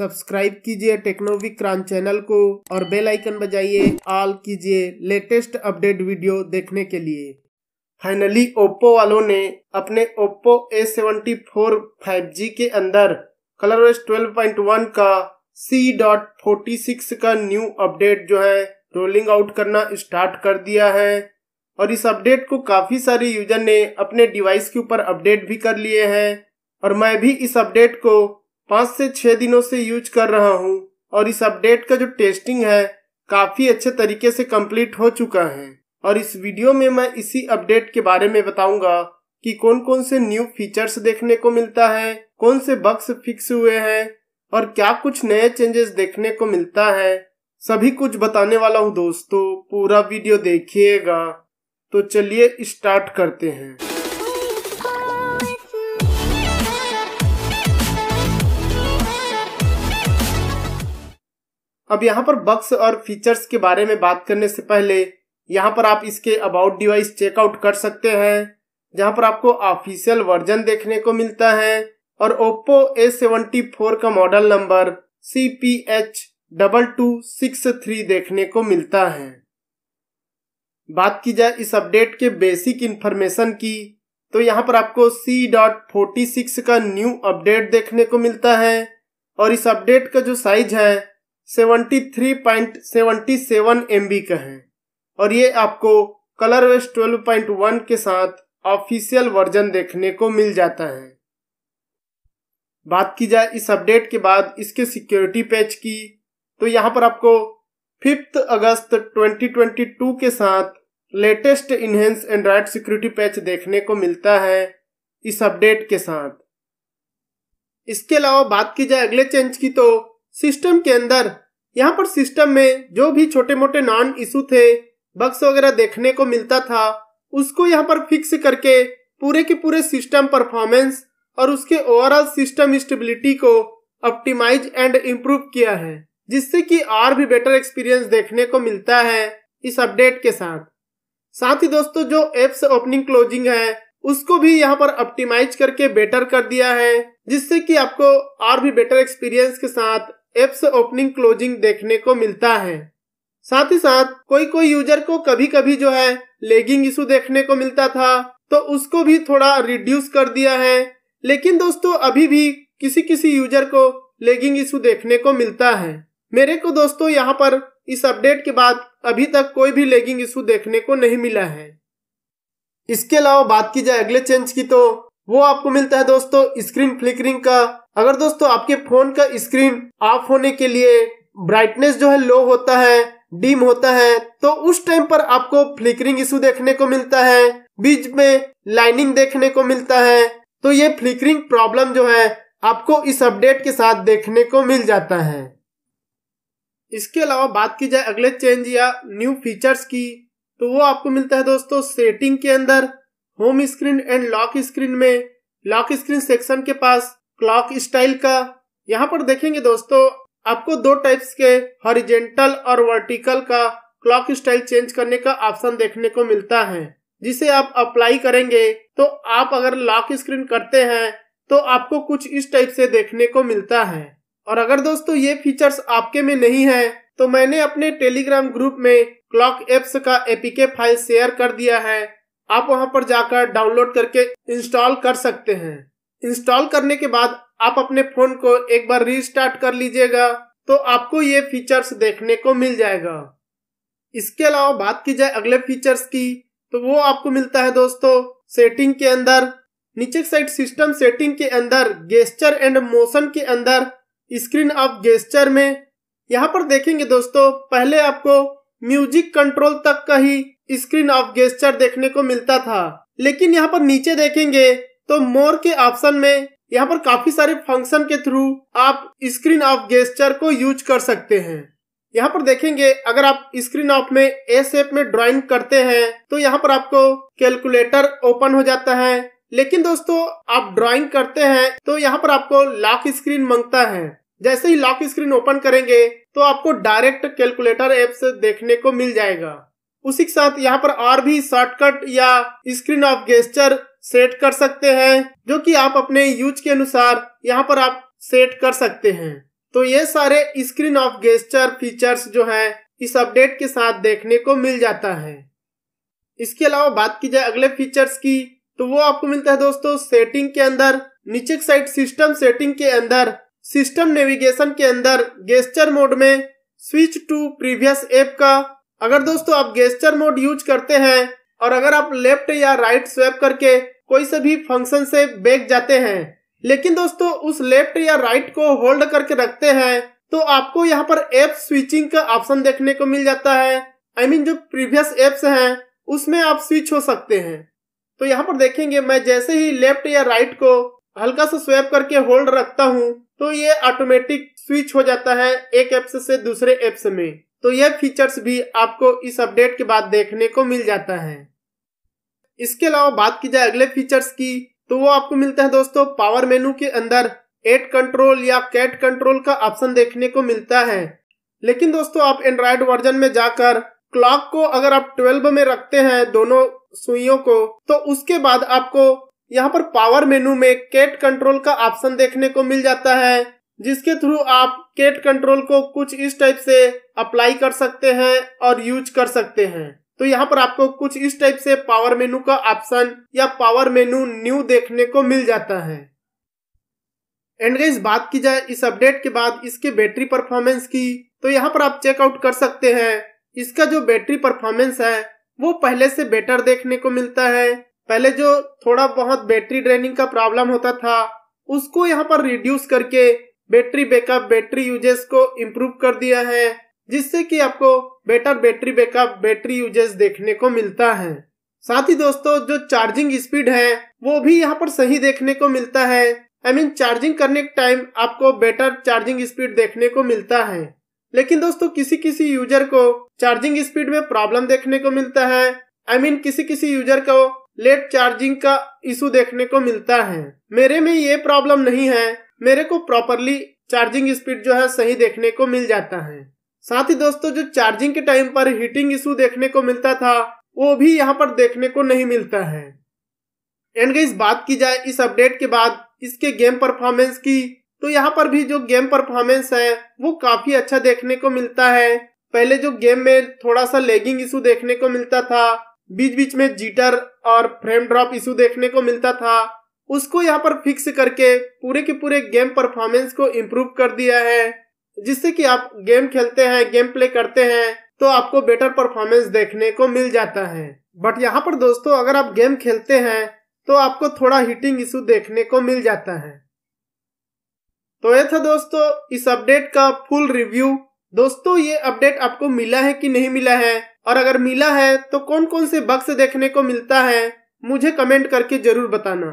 subscribe कीजिए टेक्नोविक crunch channel को और बेल आइकन बजाइए ऑल कीजिए लेटेस्ट अपडेट वीडियो देखने के लिए फाइनली ओप्पो वालों ने अपने Oppo A seventy four five G के अंदर color west twelve point one का सी डॉट फोर्टी सिक्स का न्यू अपडेट जो है रोलिंग आउट करना स्टार्ट कर दिया है और इस अपडेट को काफ़ी सारे यूजर ने अपने डिवाइस के ऊपर अपडेट भी कर लिए हैं और मैं भी इस अपडेट को पाँच से छः दिनों से यूज कर रहा हूँ और इस अपडेट का जो टेस्टिंग है काफ़ी अच्छे तरीके से कंप्लीट हो चुका है और इस वीडियो में मैं इसी अपडेट के बारे में बताऊंगा कि कौन कौन से न्यू फीचर्स देखने को मिलता है कौन से बक्स फिक्स हुए हैं और क्या कुछ नए चेंजेस देखने को मिलता है सभी कुछ बताने वाला हूँ दोस्तों पूरा वीडियो देखिएगा तो चलिए स्टार्ट करते हैं अब यहाँ पर बक्स और फीचर्स के बारे में बात करने से पहले यहाँ पर आप इसके अबाउट डिवाइस चेकआउट कर सकते हैं जहाँ पर आपको ऑफिशियल वर्जन देखने को मिलता है और ओप्पो ए सेवेंटी फोर का model number C P H double two six three देखने को मिलता है बात की जाए इस अपडेट के बेसिक इन्फॉर्मेशन की तो यहाँ पर आपको सी डॉट फोर्टी सिक्स का न्यू अपडेट देखने को मिलता है और इस अपडेट का जो साइज है 73.77 बी का है और ये आपको कलर वेस ट्वेल्व के साथ ऑफिशियल वर्जन देखने को मिल जाता है बात की जाए इस अपडेट के बाद इसके सिक्योरिटी पैच की तो यहाँ पर आपको फिफ्थ अगस्त 2022 के साथ latest enhance Android security patch देखने को मिलता है इस अपडेट के साथ इसके अलावा बात की जाए अगले चेंज की तो सिस्टम के अंदर यहाँ पर सिस्टम में जो भी छोटे मोटे नॉन इशू थे बक्स वगैरह देखने को मिलता था उसको यहाँ पर फिक्स करके पूरे के पूरे सिस्टम परफॉर्मेंस और उसके ओवरऑल सिस्टम स्टेबिलिटी को ऑप्टिमाइज एंड इम्प्रूव किया है जिससे कि और भी बेटर एक्सपीरियंस देखने को मिलता है इस अपडेट के साथ साथ ही दोस्तों जो एप्स ओपनिंग क्लोजिंग है उसको भी यहाँ पर ऑप्टिमाइज करके बेटर कर दिया है जिससे कि आपको और भी बेटर एक्सपीरियंस के साथ एप्स ओपनिंग क्लोजिंग देखने को मिलता है साथ ही साथ कोई कोई यूजर को कभी कभी जो है लेगिंग इशू देखने को मिलता था तो उसको भी थोड़ा रिड्यूस कर दिया है लेकिन दोस्तों अभी भी किसी किसी यूजर को लेगिंग इशू देखने को मिलता है मेरे को दोस्तों यहाँ पर इस अपडेट के बाद अभी तक कोई भी लेगिंग इशू देखने को नहीं मिला है इसके अलावा बात की जाए अगले चेंज की तो वो आपको मिलता है दोस्तों स्क्रीन फ्लिकरिंग का अगर दोस्तों आपके फोन का स्क्रीन ऑफ होने के लिए ब्राइटनेस जो है लो होता है डिम होता है तो उस टाइम पर आपको फ्लिकरिंग इशू देखने को मिलता है बीच में लाइनिंग देखने को मिलता है तो ये फ्लिकरिंग प्रॉब्लम जो है आपको इस अपडेट के साथ देखने को मिल जाता है इसके अलावा बात की जाए अगले चेंज या न्यू फीचर्स की तो वो आपको मिलता है दोस्तों सेटिंग के अंदर home screen and lock screen में लॉक स्क्रीन सेक्शन के पास क्लॉक स्टाइल का यहाँ पर देखेंगे दोस्तों आपको दो टाइप्स के हॉरिजेंटल और वर्टिकल का क्लॉक स्टाइल चेंज करने का ऑप्शन देखने को मिलता है जिसे आप अप्लाई करेंगे तो आप अगर लॉक स्क्रीन करते हैं तो आपको कुछ इस टाइप से देखने को मिलता है और अगर दोस्तों ये फीचर्स आपके में नहीं है तो मैंने अपने टेलीग्राम ग्रुप में क्लॉक एप्स का एपीके फाइल शेयर कर दिया है आप वहां पर जाकर डाउनलोड करके इंस्टॉल कर सकते हैं इंस्टॉल करने के बाद आप अपने फोन को एक बार रीस्टार्ट कर लीजिएगा तो आपको ये फीचर्स देखने को मिल जाएगा इसके अलावा बात की जाए अगले फीचर्स की तो वो आपको मिलता है दोस्तों सेटिंग के अंदर नीचे साइड सिस्टम सेटिंग के अंदर गेस्चर एंड मोशन के अंदर स्क्रीन ऑफ गेस्चर में यहाँ पर देखेंगे दोस्तों पहले आपको म्यूजिक कंट्रोल तक का ही स्क्रीन ऑफ गेस्चर देखने को मिलता था लेकिन यहाँ पर नीचे देखेंगे तो मोर के ऑप्शन में यहाँ पर काफी सारे फंक्शन के थ्रू आप स्क्रीन ऑफ गेस्टर को यूज कर सकते हैं यहाँ पर देखेंगे अगर आप स्क्रीन ऑफ में ए शेप में ड्राइंग करते हैं तो यहाँ पर आपको कैलकुलेटर ओपन हो जाता है लेकिन दोस्तों आप ड्राइंग करते हैं तो यहाँ पर आपको लॉक स्क्रीन मांगता है जैसे ही लॉक स्क्रीन ओपन करेंगे तो आपको डायरेक्ट कैलकुलेटर एप से देखने को मिल जाएगा उसी के साथ यहाँ पर और भी शॉर्टकट या स्क्रीन ऑफ गेस्टर सेट कर सकते हैं जो कि आप अपने यूज के अनुसार यहाँ पर आप सेट कर सकते हैं तो ये सारे स्क्रीन ऑफ गेस्टर फीचर्स जो है इस अपडेट के साथ देखने को मिल जाता है इसके अलावा बात की जाए अगले फीचर्स की तो वो आपको मिलता है दोस्तों सेटिंग के अंदर नीचे साइड सिस्टम सेटिंग के अंदर सिस्टम नेविगेशन के अंदर गेस्टर मोड में स्विच टू प्रीवियस एप का अगर दोस्तों आप गेस्टर मोड यूज करते हैं और अगर आप लेफ्ट या राइट स्वैप करके कोई से भी फंक्शन से बैग जाते हैं लेकिन दोस्तों उस लेफ्ट या राइट को होल्ड करके रखते हैं तो आपको यहाँ पर एप स्विचिंग का ऑप्शन देखने को मिल जाता है आई I मीन mean, जो प्रीवियस एप्स हैं उसमें आप स्विच हो सकते हैं तो यहाँ पर देखेंगे मैं जैसे ही लेफ्ट या राइट को हल्का सा स्वैप करके होल्ड रखता हूँ तो ये ऑटोमेटिक स्विच हो जाता है एक एप्स से दूसरे एप्स में तो यह फीचर्स भी आपको इस अपडेट के बाद देखने को मिल जाता है इसके अलावा बात की जाए अगले फीचर्स की तो वो आपको मिलता है दोस्तों पावर मेनू के अंदर एट कंट्रोल या कैट कंट्रोल का ऑप्शन देखने को मिलता है लेकिन दोस्तों आप एंड्रॉयड वर्जन में जाकर क्लॉक को अगर आप ट्वेल्व में रखते हैं दोनों सुइयों को तो उसके बाद आपको यहाँ पर पावर मेनू में कैट कंट्रोल का ऑप्शन देखने को मिल जाता है जिसके थ्रू आप केट कंट्रोल को कुछ इस टाइप से अप्लाई कर सकते हैं और यूज कर सकते हैं तो यहाँ पर आपको कुछ इस टाइप से पावर मेनू का ऑप्शन या पावर मेनू न्यू देखने को मिल जाता है एंड गई बात की जाए इस अपडेट के बाद इसके बैटरी परफॉर्मेंस की तो यहाँ पर आप चेकआउट कर सकते हैं इसका जो बैटरी परफॉर्मेंस है वो पहले से बेटर देखने को मिलता है पहले जो थोड़ा बहुत बैटरी ड्रेनिंग का प्रॉब्लम होता था उसको यहाँ पर रिड्यूस करके बैटरी बैकअप बैटरी यूजेस को इम्प्रूव कर दिया है जिससे कि आपको better battery backup battery usages देखने को मिलता है साथ ही दोस्तों जो चार्जिंग स्पीड है वो भी यहाँ पर सही देखने को मिलता है I I mean mean, charging करने के टाइम आपको बेटर चार्जिंग स्पीड देखने को मिलता है लेकिन दोस्तों किसी किसी यूजर को चार्जिंग स्पीड में प्रॉब्लम देखने को मिलता है आई I मीन mean, किसी किसी यूजर को लेट चार्जिंग का इशू देखने को मिलता है मेरे में ये प्रॉब्लम नहीं है मेरे को प्रॉपरली चार्जिंग स्पीड जो है सही देखने को मिल जाता है साथ ही दोस्तों जो चार्जिंग के टाइम पर हीटिंग इशू देखने को मिलता था वो भी यहाँ पर देखने को नहीं मिलता है एंड इस बात की जाए इस अपडेट के बाद इसके गेम परफॉर्मेंस की तो यहाँ पर भी जो गेम परफॉर्मेंस है वो काफी अच्छा देखने को मिलता है पहले जो गेम में थोड़ा सा लेगिंग इशू देखने को मिलता था बीच बीच में जीटर और फ्रेम ड्रॉप इशू देखने को मिलता था उसको यहाँ पर फिक्स करके पूरे के पूरे गेम परफॉर्मेंस को इम्प्रूव कर दिया है जिससे कि आप गेम खेलते हैं गेम प्ले करते हैं तो आपको बेटर परफॉर्मेंस देखने को मिल जाता है बट यहाँ पर दोस्तों अगर आप गेम खेलते हैं तो आपको थोड़ा हीटिंग इशू देखने को मिल जाता है तो ये था दोस्तों इस अपडेट का फुल रिव्यू दोस्तों ये अपडेट आपको मिला है कि नहीं मिला है और अगर मिला है तो कौन कौन से बक्स देखने को मिलता है मुझे कमेंट करके जरूर बताना